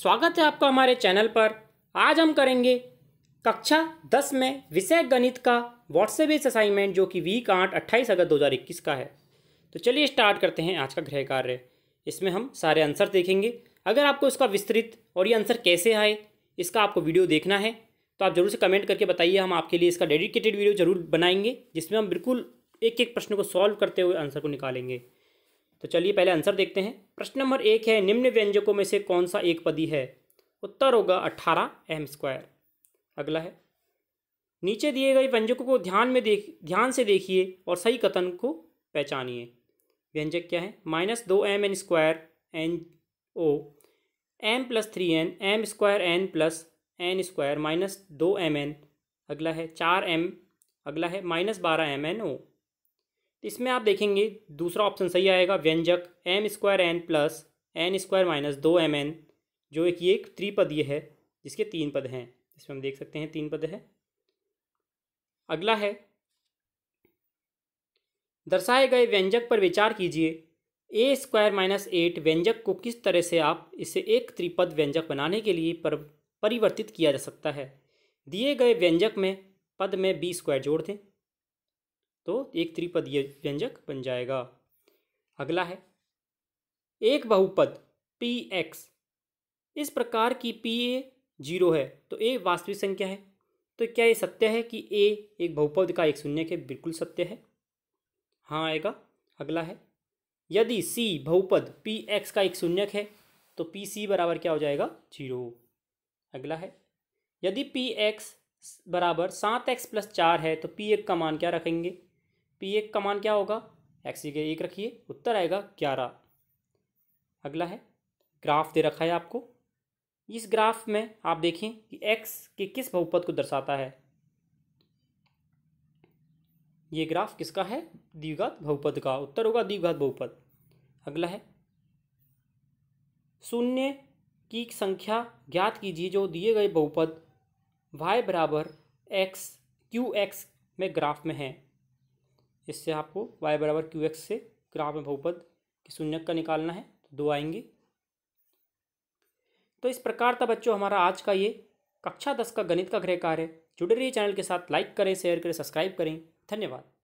स्वागत है आपका हमारे चैनल पर आज हम करेंगे कक्षा दस में विषय गणित का व्हाट्सएप बेस असाइनमेंट जो कि वीक आठ अट्ठाईस अगस्त 2021 का है तो चलिए स्टार्ट करते हैं आज का गृह कार्य इसमें हम सारे आंसर देखेंगे अगर आपको इसका विस्तृत और ये आंसर कैसे आए इसका आपको वीडियो देखना है तो आप जरूर से कमेंट करके बताइए हम आपके लिए इसका डेडिकेटेड वीडियो जरूर बनाएंगे जिसमें हम बिल्कुल एक एक प्रश्न को सॉल्व करते हुए आंसर को निकालेंगे तो चलिए पहले आंसर देखते हैं प्रश्न नंबर एक है निम्न व्यंजकों में से कौन सा एक पदी है उत्तर होगा अट्ठारह एम स्क्वायर अगला है नीचे दिए गए व्यंजकों को ध्यान में देख ध्यान से देखिए और सही कथन को पहचानिए व्यंजक क्या है माइनस दो M N square N O M plus three N M square N plus N square minus दो एम एन अगला है चार एम अगला है माइनस बारह एम एन ओ इसमें आप देखेंगे दूसरा ऑप्शन सही आएगा व्यंजक M square N plus N square minus दो एम एन जो एक ये एक त्रिपदीय है जिसके तीन पद हैं इसमें हम देख सकते हैं तीन पद है अगला है दर्शाए गए व्यंजक पर विचार कीजिए ए स्क्वायर माइनस एट व्यंजक को किस तरह से आप इसे एक त्रिपद व्यंजक बनाने के लिए पर परिवर्तित किया जा सकता है दिए गए व्यंजक में पद में बी स्क्वायर जोड़ दें तो एक त्रिपद व्यंजक बन जाएगा अगला है एक बहुपद पी एक्स इस प्रकार की पी ए जीरो है तो ए वास्तविक संख्या है तो क्या ये सत्य है कि ए एक बहुपद का एक शून्य के बिल्कुल सत्य है हाँ आएगा अगला है यदि सी बहुपद पी एक्स का एक शून्यक है तो पी सी बराबर क्या हो जाएगा जीरो अगला है यदि पी एक्स बराबर सात एक्स प्लस चार है तो पी एक का मान क्या रखेंगे पी ए का मान क्या होगा एक्स की एक रखिए उत्तर आएगा ग्यारह अगला है ग्राफ दे रखा है आपको इस ग्राफ में आप देखें कि एक्स के किस बहुपद को दर्शाता है ये ग्राफ किसका है द्विघात बहुपद का उत्तर होगा द्विघात बहुपद अगला है शून्य की संख्या ज्ञात कीजिए जो दिए गए बहुपद वाई बराबर एक्स क्यू एक्स में ग्राफ में है इससे आपको y बराबर क्यू एक्स से ग्राफ में बहुपद की शून्य का निकालना है तो दो आएंगे तो इस प्रकार था बच्चों हमारा आज का ये कक्षा दस का गणित का गृह कार्य जुड़े रहिए चैनल के साथ लाइक करें शेयर करें सब्सक्राइब करें धन्यवाद